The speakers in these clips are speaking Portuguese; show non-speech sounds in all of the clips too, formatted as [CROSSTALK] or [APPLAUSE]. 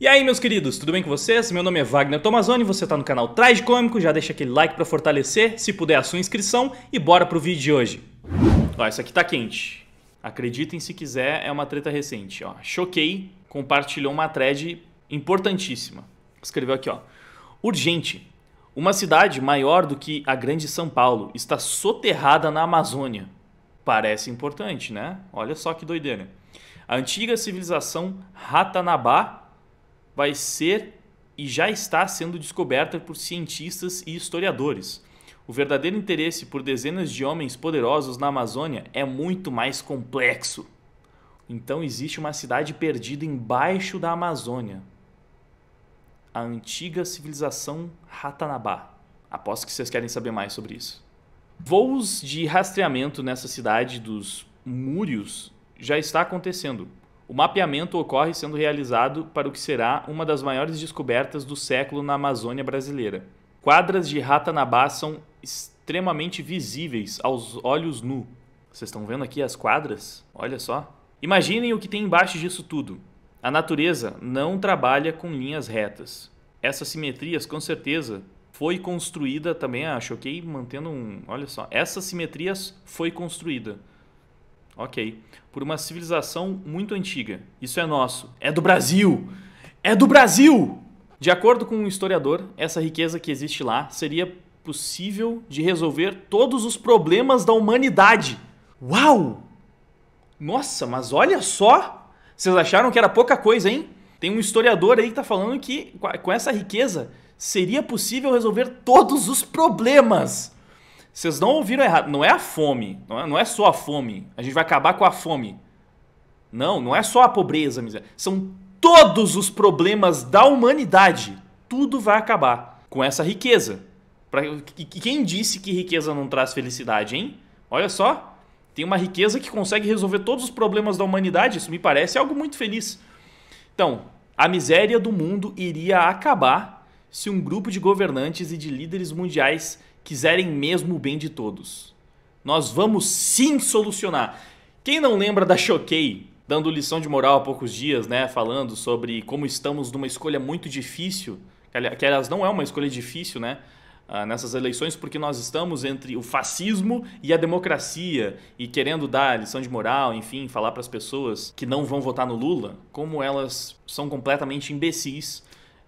E aí, meus queridos, tudo bem com vocês? Meu nome é Wagner Tomazoni, você tá no canal Traje Cômico, já deixa aquele like para fortalecer, se puder a sua inscrição e bora pro vídeo de hoje. Ó, isso aqui tá quente. Acreditem se quiser, é uma treta recente, ó. Choquei compartilhou uma thread importantíssima. Escreveu aqui, ó. Urgente. Uma cidade maior do que a grande São Paulo está soterrada na Amazônia. Parece importante, né? Olha só que doideira. A antiga civilização Ratanabá vai ser e já está sendo descoberta por cientistas e historiadores. O verdadeiro interesse por dezenas de homens poderosos na Amazônia é muito mais complexo. Então existe uma cidade perdida embaixo da Amazônia. A antiga civilização Ratanabá. Aposto que vocês querem saber mais sobre isso. Voos de rastreamento nessa cidade dos Múrios já está acontecendo. O mapeamento ocorre sendo realizado para o que será uma das maiores descobertas do século na Amazônia brasileira. Quadras de Ratanabá são extremamente visíveis aos olhos nu. Vocês estão vendo aqui as quadras? Olha só. Imaginem o que tem embaixo disso tudo. A natureza não trabalha com linhas retas. Essas simetrias, com certeza, foi construída também, Acho choquei mantendo um, olha só, essas simetrias foi construída Ok. Por uma civilização muito antiga. Isso é nosso. É do Brasil! É do Brasil! De acordo com um historiador, essa riqueza que existe lá seria possível de resolver todos os problemas da humanidade. Uau! Nossa, mas olha só! Vocês acharam que era pouca coisa, hein? Tem um historiador aí que tá falando que com essa riqueza seria possível resolver todos os problemas vocês não ouviram errado. Não é a fome. Não é, não é só a fome. A gente vai acabar com a fome. Não, não é só a pobreza, miséria. São todos os problemas da humanidade. Tudo vai acabar com essa riqueza. Pra, quem disse que riqueza não traz felicidade, hein? Olha só. Tem uma riqueza que consegue resolver todos os problemas da humanidade. Isso me parece algo muito feliz. Então, a miséria do mundo iria acabar se um grupo de governantes e de líderes mundiais quiserem mesmo o bem de todos. Nós vamos sim solucionar. Quem não lembra da Choquei dando lição de moral há poucos dias, né, falando sobre como estamos numa escolha muito difícil, que aliás não é uma escolha difícil, né? Ah, nessas eleições porque nós estamos entre o fascismo e a democracia e querendo dar lição de moral, enfim, falar para as pessoas que não vão votar no Lula, como elas são completamente imbecis.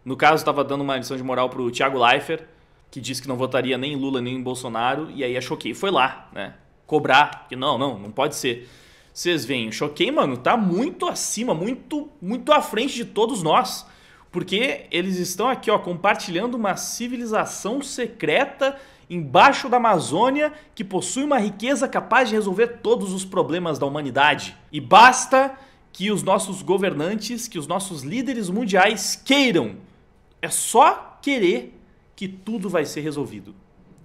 No caso, estava dando uma lição de moral para o Thiago Leifert, que disse que não votaria nem em Lula nem em Bolsonaro, e aí a Choquei foi lá, né? Cobrar, que não, não, não pode ser. Vocês veem, Choquei, mano, tá muito acima, muito, muito à frente de todos nós. Porque eles estão aqui, ó, compartilhando uma civilização secreta embaixo da Amazônia que possui uma riqueza capaz de resolver todos os problemas da humanidade. E basta que os nossos governantes, que os nossos líderes mundiais queiram. É só querer que tudo vai ser resolvido.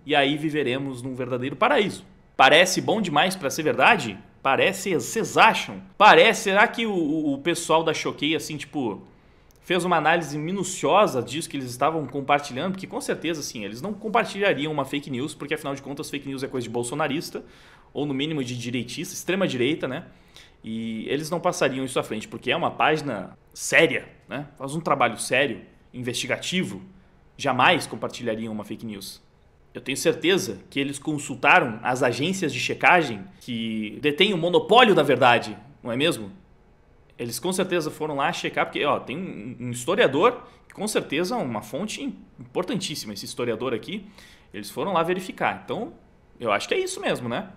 E aí viveremos num verdadeiro paraíso. Parece bom demais para ser verdade? Parece, vocês acham? Parece, será que o, o pessoal da Choquei, assim, tipo, fez uma análise minuciosa disso que eles estavam compartilhando? Porque com certeza, assim, eles não compartilhariam uma fake news, porque afinal de contas, fake news é coisa de bolsonarista, ou no mínimo de direitista, extrema direita, né? E eles não passariam isso à frente, porque é uma página séria, né? Faz um trabalho sério, investigativo, jamais compartilhariam uma fake news. Eu tenho certeza que eles consultaram as agências de checagem que detêm o monopólio da verdade, não é mesmo? Eles com certeza foram lá checar, porque ó, tem um, historiador, que com certeza é uma fonte importantíssima, esse historiador aqui. Eles foram lá verificar. Então, eu acho que é isso mesmo, né?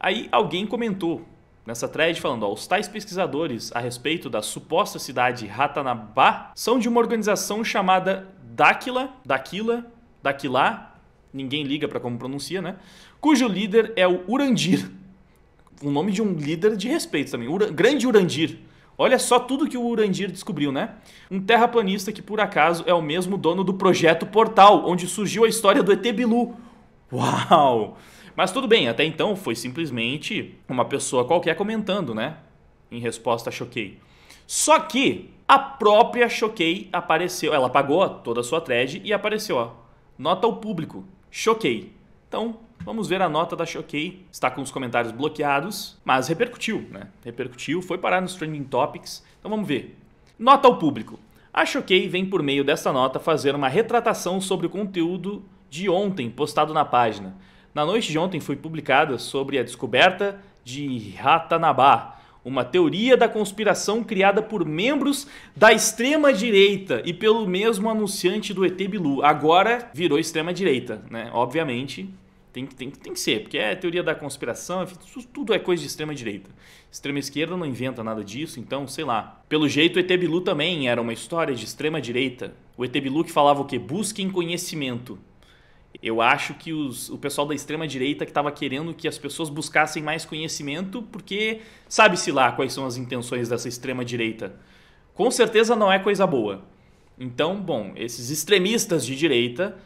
Aí alguém comentou nessa thread falando: ó, os tais pesquisadores a respeito da suposta cidade Ratanabá são de uma organização chamada Dakila, Daquila, Daquilá, ninguém liga para como pronuncia, né? Cujo líder é o Urandir. O nome de um líder de respeito também, Ura, Grande Urandir. Olha só tudo que o Urandir descobriu, né? Um terraplanista que por acaso é o mesmo dono do projeto Portal, onde surgiu a história do ET Bilu. Uau! Mas tudo bem, até então foi simplesmente uma pessoa qualquer comentando, né? Em resposta, choquei. Só que a própria Choquei apareceu. Ela pagou toda a sua thread e apareceu, ó. Nota ao público. Choquei. Então, vamos ver a nota da Choquei. Está com os comentários bloqueados, mas repercutiu, né? Repercutiu, foi parar nos trending topics. Então vamos ver. Nota ao público. A Choquei vem por meio desta nota fazer uma retratação sobre o conteúdo de ontem postado na página. Na noite de ontem foi publicada sobre a descoberta de Ratanabá, uma teoria da conspiração criada por membros da extrema direita e pelo mesmo anunciante do ET Bilu. Agora virou extrema direita, né? Obviamente, tem, tem, tem que ser, porque é teoria da conspiração, tudo é coisa de extrema direita. Extrema esquerda não inventa nada disso, então, sei lá. Pelo jeito, o ET Bilu também era uma história de extrema direita. O ET Bilu que falava o quê? Busquem conhecimento. Eu acho que os, o pessoal da extrema-direita que estava querendo que as pessoas buscassem mais conhecimento, porque sabe-se lá quais são as intenções dessa extrema-direita. Com certeza não é coisa boa. Então, bom, esses extremistas de direita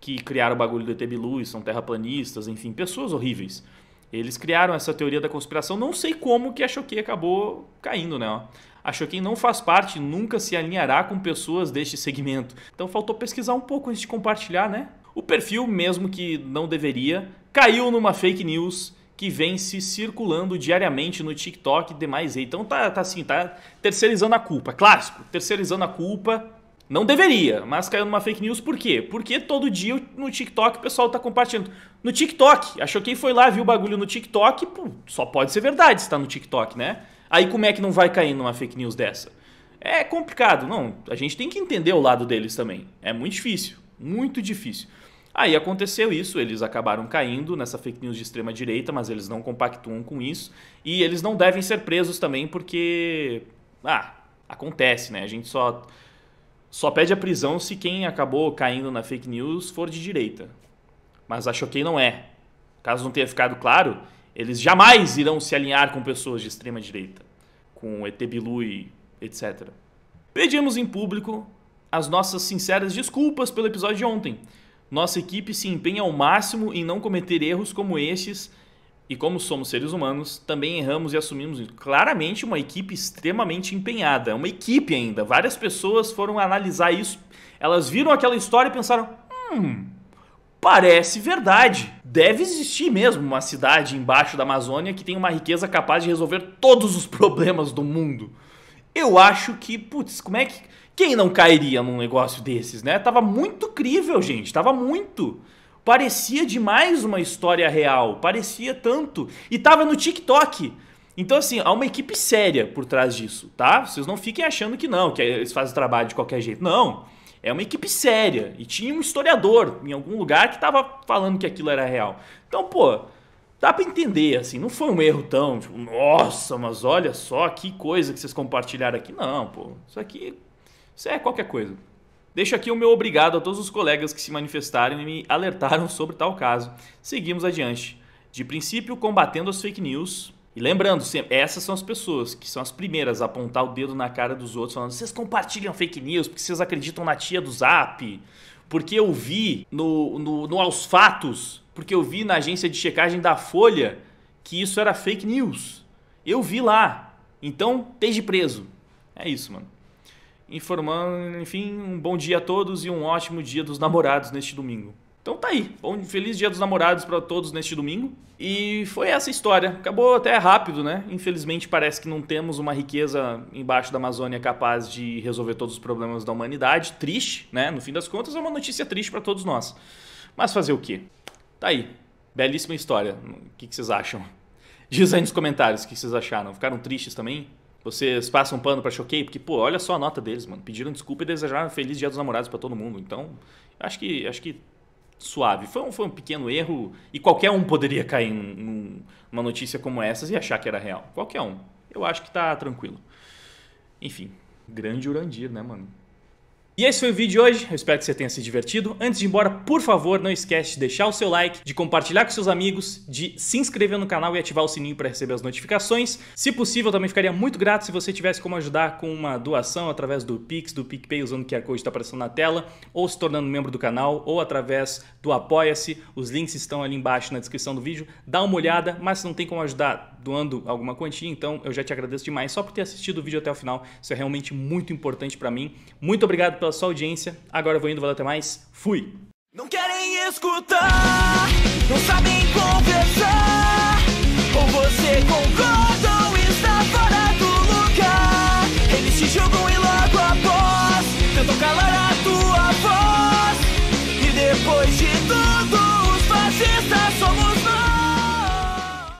que criaram o bagulho do ET Bilu e são terraplanistas, enfim, pessoas horríveis. Eles criaram essa teoria da conspiração, não sei como que a Choquei acabou caindo, né? A Choquei não faz parte, nunca se alinhará com pessoas deste segmento. Então faltou pesquisar um pouco antes de compartilhar, né? O perfil, mesmo que não deveria, caiu numa fake news que vem se circulando diariamente no TikTok e demais. Então tá, tá assim, tá terceirizando a culpa. Clássico, terceirizando a culpa. Não deveria, mas caiu numa fake news por quê? Porque todo dia no TikTok o pessoal tá compartilhando. No TikTok, achou que foi lá, viu o bagulho no TikTok, pô, só pode ser verdade se tá no TikTok, né? Aí como é que não vai cair numa fake news dessa? É complicado, não. A gente tem que entender o lado deles também. É muito difícil, muito difícil. Aí aconteceu isso, eles acabaram caindo nessa fake news de extrema direita, mas eles não compactuam com isso. E eles não devem ser presos também, porque. Ah, acontece, né? A gente só, só pede a prisão se quem acabou caindo na fake news for de direita. Mas a Choquei não é. Caso não tenha ficado claro, eles jamais irão se alinhar com pessoas de extrema direita, com ET Bilu e etc. Pedimos em público as nossas sinceras desculpas pelo episódio de ontem. Nossa equipe se empenha ao máximo em não cometer erros como estes e como somos seres humanos, também erramos e assumimos Claramente uma equipe extremamente empenhada, uma equipe ainda. Várias pessoas foram analisar isso, elas viram aquela história e pensaram: "Hum, parece verdade. Deve existir mesmo uma cidade embaixo da Amazônia que tem uma riqueza capaz de resolver todos os [LAUGHS] problemas do mundo." Eu acho que, putz, como é que quem não cairia num negócio desses, né? Tava muito crível, gente, tava muito. Parecia demais uma história real, parecia tanto. E tava no TikTok. Então, assim, há uma equipe séria por trás disso, tá? Vocês não fiquem achando que não, que eles fazem o trabalho de qualquer jeito. Não. É uma equipe séria. E tinha um historiador em algum lugar que tava falando que aquilo era real. Então, pô, dá para entender, assim. Não foi um erro tão, tipo, nossa, mas olha só que coisa que vocês compartilharam aqui. Não, pô. Isso aqui isso é qualquer coisa. Deixo aqui o meu obrigado a todos os colegas que se manifestaram e me alertaram [LAUGHS] sobre tal caso. Seguimos adiante. De princípio, combatendo as fake news. E lembrando, essas são as pessoas que são as primeiras a apontar o dedo na cara dos outros, falando: vocês compartilham fake news porque vocês acreditam na tia do zap, porque eu vi no, no, no Aos Fatos, porque eu vi na agência de checagem da Folha que isso era fake news. Eu vi lá. Então, esteja preso. É isso, mano informando, enfim, um bom dia a todos e um ótimo dia dos namorados neste domingo. Então tá aí, bom, feliz dia dos namorados para todos neste domingo. E foi essa história. Acabou até rápido, né? Infelizmente parece que não temos uma riqueza embaixo da Amazônia capaz de resolver todos os problemas da humanidade. Triste, né? No fim das contas é uma notícia triste para todos nós. Mas fazer o quê? Tá aí, belíssima história. O que, que vocês acham? Diz aí nos comentários o que vocês acharam. Ficaram tristes também? Vocês passam pano pra Choquei, porque, pô, olha só a nota deles, mano. Pediram desculpa e desejaram um feliz dia dos namorados para todo mundo. Então, acho que, acho que suave. Foi um, foi um pequeno erro e qualquer um poderia cair num, uma numa notícia como essas e achar que era real. Qualquer um. Eu acho que tá tranquilo. Enfim, grande Urandir, né, mano? E esse foi o vídeo de hoje, eu espero que você tenha se divertido. Antes de ir embora, por favor, não esquece de deixar o seu like, de compartilhar com seus amigos, de se inscrever no canal e ativar o sininho para receber as notificações. Se possível, também ficaria muito grato se você tivesse como ajudar com uma doação através do Pix, do PicPay, usando o QR Code que está aparecendo na tela, ou se tornando membro do canal, ou através do Apoia-se. Os links estão ali embaixo na descrição do vídeo. Dá uma olhada, mas se não tem como ajudar doando alguma quantia, então eu já te agradeço demais só por ter assistido o vídeo até o final. Isso é realmente muito importante para mim. Muito obrigado pela pela sua audiência. Agora eu vou indo, valeu, até mais. Fui! Não querem escutar, não sabem